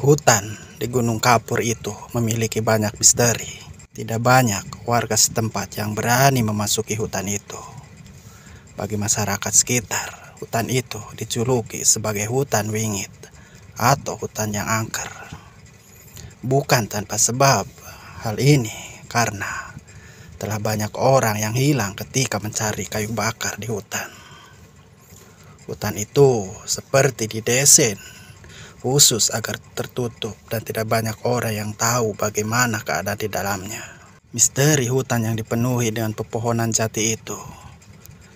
Hutan di Gunung Kapur itu memiliki banyak misteri. Tidak banyak warga setempat yang berani memasuki hutan itu. Bagi masyarakat sekitar, hutan itu dijuluki sebagai hutan wingit atau hutan yang angker. Bukan tanpa sebab hal ini karena telah banyak orang yang hilang ketika mencari kayu bakar di hutan. Hutan itu seperti di desain khusus agar tertutup dan tidak banyak orang yang tahu bagaimana keadaan di dalamnya. Misteri hutan yang dipenuhi dengan pepohonan jati itu.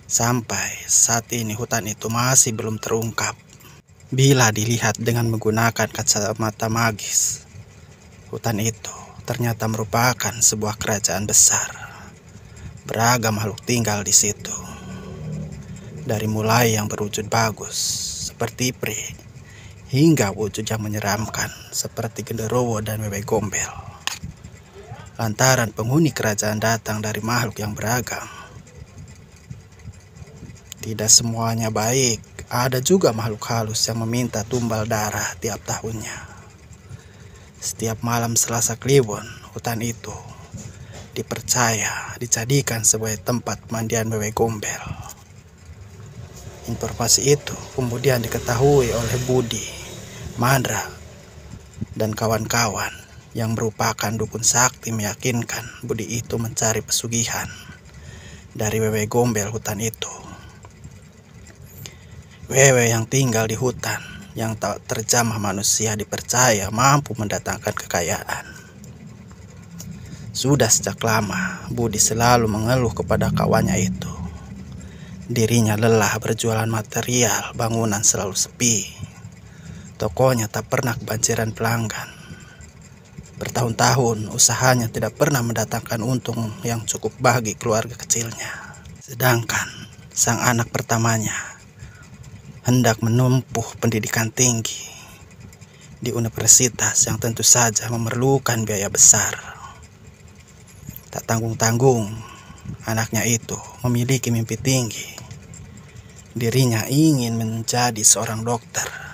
Sampai saat ini hutan itu masih belum terungkap. Bila dilihat dengan menggunakan kacamata magis, hutan itu ternyata merupakan sebuah kerajaan besar. Beragam makhluk tinggal di situ. Dari mulai yang berwujud bagus, seperti peri, hingga wujud yang menyeramkan seperti genderowo dan bebek gombel. Lantaran penghuni kerajaan datang dari makhluk yang beragam. Tidak semuanya baik, ada juga makhluk halus yang meminta tumbal darah tiap tahunnya. Setiap malam Selasa Kliwon, hutan itu dipercaya dijadikan sebagai tempat mandian bebek gombel. Informasi itu kemudian diketahui oleh Budi Madra, dan kawan-kawan yang merupakan dukun sakti meyakinkan Budi itu mencari pesugihan dari wewe gombel hutan itu. Wewe yang tinggal di hutan yang tak terjamah manusia dipercaya mampu mendatangkan kekayaan. Sudah sejak lama, Budi selalu mengeluh kepada kawannya itu. Dirinya lelah berjualan material, bangunan selalu sepi. Tokonya tak pernah kebanjiran pelanggan. Bertahun-tahun usahanya tidak pernah mendatangkan untung yang cukup bagi keluarga kecilnya. Sedangkan sang anak pertamanya hendak menumpuh pendidikan tinggi di universitas yang tentu saja memerlukan biaya besar. Tak tanggung-tanggung, anaknya itu memiliki mimpi tinggi. Dirinya ingin menjadi seorang dokter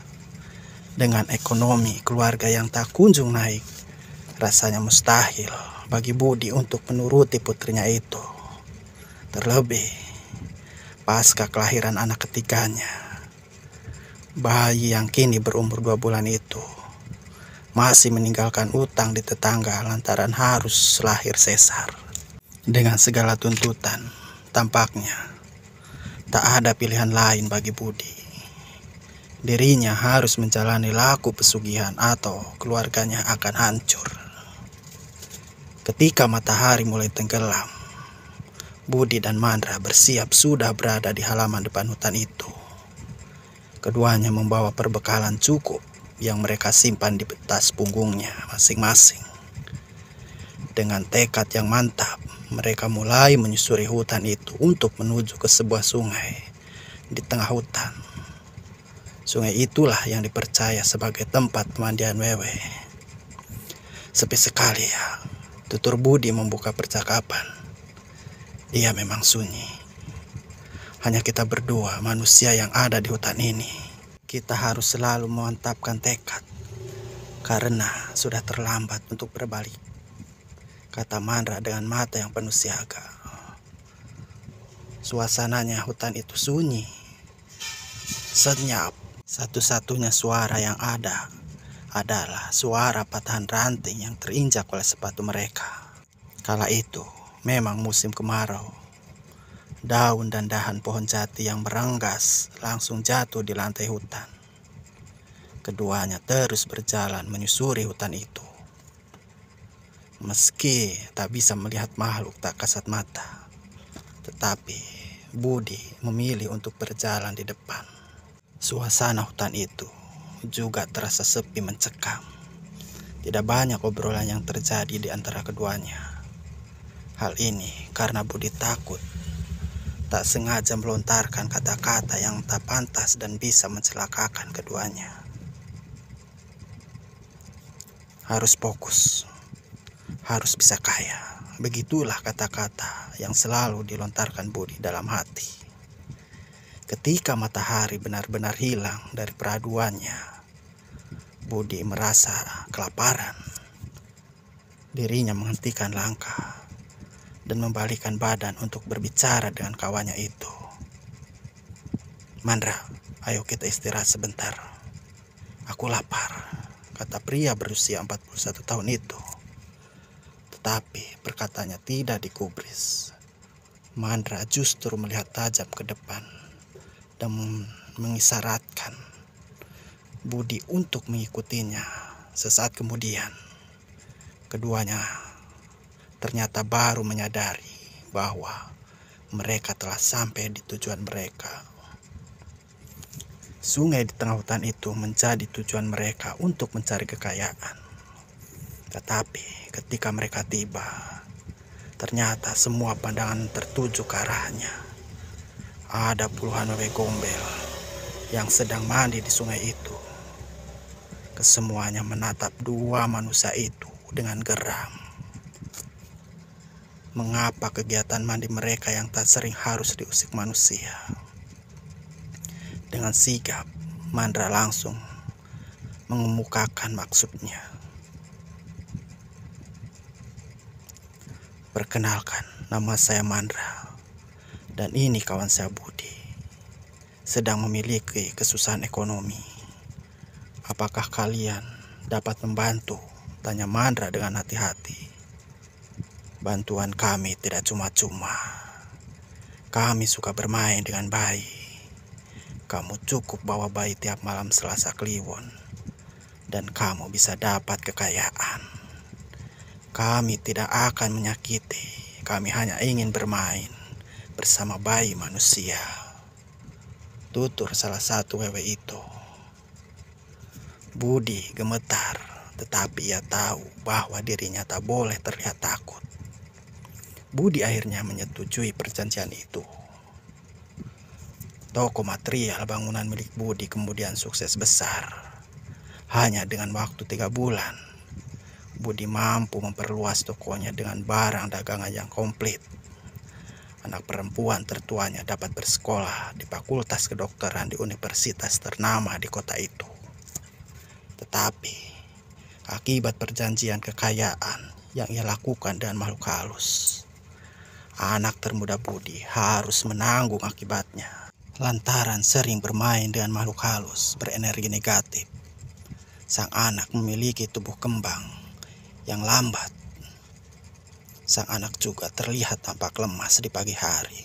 dengan ekonomi keluarga yang tak kunjung naik. Rasanya mustahil bagi Budi untuk menuruti putrinya itu. Terlebih pasca kelahiran anak ketiganya. Bayi yang kini berumur dua bulan itu masih meninggalkan utang di tetangga lantaran harus lahir sesar. Dengan segala tuntutan, tampaknya tak ada pilihan lain bagi Budi dirinya harus menjalani laku pesugihan atau keluarganya akan hancur. Ketika matahari mulai tenggelam, Budi dan Mandra bersiap sudah berada di halaman depan hutan itu. Keduanya membawa perbekalan cukup yang mereka simpan di betas punggungnya masing-masing. Dengan tekad yang mantap, mereka mulai menyusuri hutan itu untuk menuju ke sebuah sungai di tengah hutan Sungai itulah yang dipercaya sebagai tempat pemandian wewe. Sepi sekali ya. Tutur Budi membuka percakapan. Ia memang sunyi. Hanya kita berdua manusia yang ada di hutan ini. Kita harus selalu memantapkan tekad. Karena sudah terlambat untuk berbalik. Kata Mandra dengan mata yang penuh siaga. Suasananya hutan itu sunyi. Senyap. Satu-satunya suara yang ada adalah suara patahan ranting yang terinjak oleh sepatu mereka. Kala itu memang musim kemarau. Daun dan dahan pohon jati yang merenggas langsung jatuh di lantai hutan. Keduanya terus berjalan menyusuri hutan itu. Meski tak bisa melihat makhluk tak kasat mata, tetapi Budi memilih untuk berjalan di depan. Suasana hutan itu juga terasa sepi mencekam. Tidak banyak obrolan yang terjadi di antara keduanya. Hal ini karena Budi takut tak sengaja melontarkan kata-kata yang tak pantas dan bisa mencelakakan keduanya. Harus fokus, harus bisa kaya. Begitulah kata-kata yang selalu dilontarkan Budi dalam hati. Ketika matahari benar-benar hilang dari peraduannya, Budi merasa kelaparan. Dirinya menghentikan langkah dan membalikan badan untuk berbicara dengan kawannya itu. Mandra, ayo kita istirahat sebentar. Aku lapar, kata pria berusia 41 tahun itu. Tetapi perkataannya tidak dikubris. Mandra justru melihat tajam ke depan dan mengisyaratkan Budi untuk mengikutinya. Sesaat kemudian, keduanya ternyata baru menyadari bahwa mereka telah sampai di tujuan mereka. Sungai di tengah hutan itu menjadi tujuan mereka untuk mencari kekayaan. Tetapi ketika mereka tiba, ternyata semua pandangan tertuju ke arahnya ada puluhan wewe gombel yang sedang mandi di sungai itu. Kesemuanya menatap dua manusia itu dengan geram. Mengapa kegiatan mandi mereka yang tak sering harus diusik manusia? Dengan sigap, Mandra langsung mengemukakan maksudnya. Perkenalkan, nama saya Mandra. Dan ini kawan saya Budi sedang memiliki kesusahan ekonomi. Apakah kalian dapat membantu? Tanya Mandra dengan hati-hati. Bantuan kami tidak cuma-cuma. Kami suka bermain dengan bayi. Kamu cukup bawa bayi tiap malam Selasa Kliwon dan kamu bisa dapat kekayaan. Kami tidak akan menyakiti. Kami hanya ingin bermain bersama bayi manusia. Tutur salah satu wewe itu. Budi gemetar, tetapi ia tahu bahwa dirinya tak boleh terlihat takut. Budi akhirnya menyetujui perjanjian itu. Toko material bangunan milik Budi kemudian sukses besar. Hanya dengan waktu tiga bulan, Budi mampu memperluas tokonya dengan barang dagangan yang komplit anak perempuan tertuanya dapat bersekolah di fakultas kedokteran di universitas ternama di kota itu. Tetapi, akibat perjanjian kekayaan yang ia lakukan dengan makhluk halus, anak termuda Budi harus menanggung akibatnya. Lantaran sering bermain dengan makhluk halus berenergi negatif, sang anak memiliki tubuh kembang yang lambat Sang anak juga terlihat tampak lemas di pagi hari,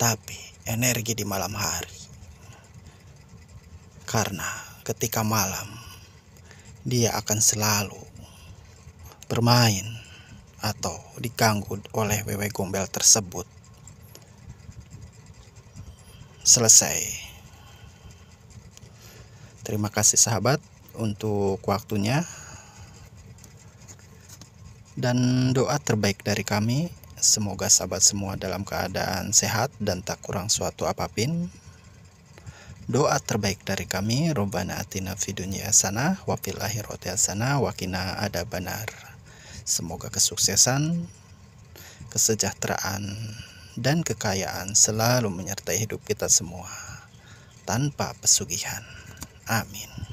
tapi energi di malam hari. Karena ketika malam, dia akan selalu bermain atau diganggu oleh wewe gombel tersebut. Selesai. Terima kasih sahabat untuk waktunya dan doa terbaik dari kami. Semoga sahabat semua dalam keadaan sehat dan tak kurang suatu apapun. Doa terbaik dari kami, Rabbana atina fidunya sana wafilahi fil sana wakina ada benar Semoga kesuksesan, kesejahteraan, dan kekayaan selalu menyertai hidup kita semua tanpa pesugihan. Amin.